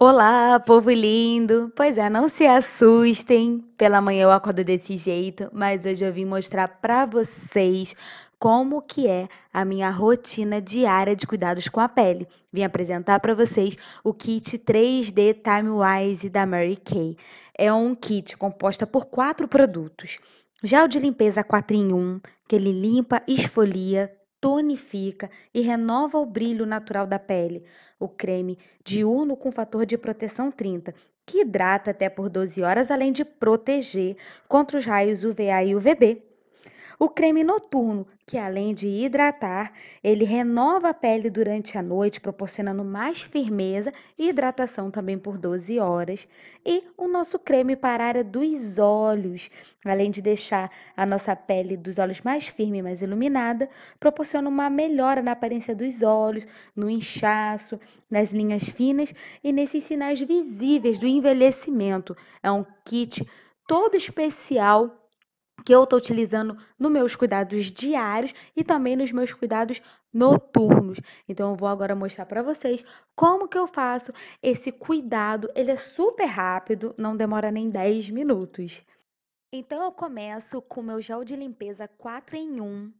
Olá, povo lindo! Pois é, não se assustem. Pela manhã eu acordo desse jeito, mas hoje eu vim mostrar para vocês como que é a minha rotina diária de cuidados com a pele. Vim apresentar para vocês o kit 3D Time Wise da Mary Kay. É um kit composto por quatro produtos. Gel de limpeza 4 em 1, que ele limpa, esfolia, tonifica e renova o brilho natural da pele. O creme diurno com fator de proteção 30, que hidrata até por 12 horas, além de proteger contra os raios UVA e UVB o creme noturno, que além de hidratar, ele renova a pele durante a noite, proporcionando mais firmeza e hidratação também por 12 horas. E o nosso creme para a área dos olhos, além de deixar a nossa pele dos olhos mais firme e mais iluminada, proporciona uma melhora na aparência dos olhos, no inchaço, nas linhas finas e nesses sinais visíveis do envelhecimento. É um kit todo especial que eu estou utilizando nos meus cuidados diários e também nos meus cuidados noturnos. Então eu vou agora mostrar para vocês como que eu faço esse cuidado. Ele é super rápido, não demora nem 10 minutos. Então eu começo com o meu gel de limpeza 4 em 1.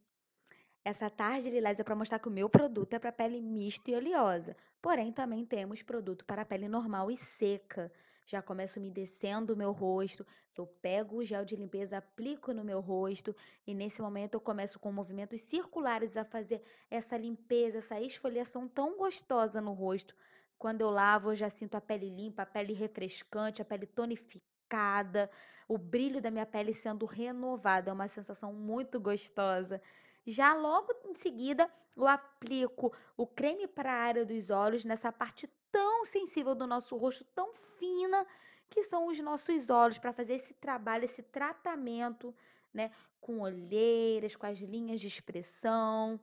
Essa tarde lilás é para mostrar que o meu produto é para pele mista e oleosa. Porém, também temos produto para pele normal e seca já começo umedecendo o meu rosto, eu pego o gel de limpeza, aplico no meu rosto e nesse momento eu começo com movimentos circulares a fazer essa limpeza, essa esfoliação tão gostosa no rosto. Quando eu lavo, eu já sinto a pele limpa, a pele refrescante, a pele tonificada, o brilho da minha pele sendo renovada. É uma sensação muito gostosa. Já logo em seguida, eu aplico o creme para a área dos olhos, nessa parte tão sensível do nosso rosto, tão fina que são os nossos olhos, para fazer esse trabalho, esse tratamento, né, com olheiras, com as linhas de expressão.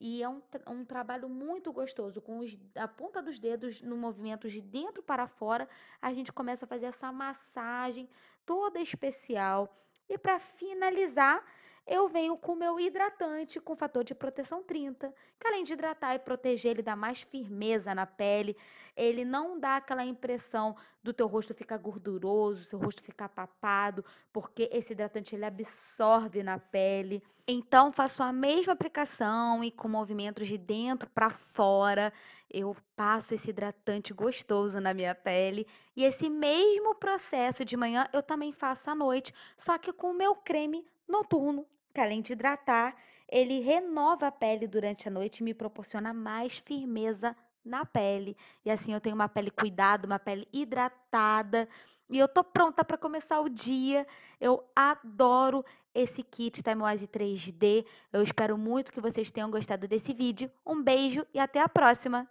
E é um, um trabalho muito gostoso. Com os, a ponta dos dedos no movimento de dentro para fora, a gente começa a fazer essa massagem toda especial. E para finalizar, eu venho com o meu hidratante com fator de proteção 30, que além de hidratar e proteger, ele dá mais firmeza na pele, ele não dá aquela impressão do teu rosto ficar gorduroso, seu rosto ficar papado, porque esse hidratante ele absorve na pele. Então, faço a mesma aplicação e com movimentos de dentro para fora, eu passo esse hidratante gostoso na minha pele. E esse mesmo processo de manhã eu também faço à noite, só que com o meu creme noturno que além de hidratar, ele renova a pele durante a noite e me proporciona mais firmeza na pele. E assim eu tenho uma pele cuidada, uma pele hidratada. E eu tô pronta para começar o dia. Eu adoro esse kit Timeoise 3D. Eu espero muito que vocês tenham gostado desse vídeo. Um beijo e até a próxima!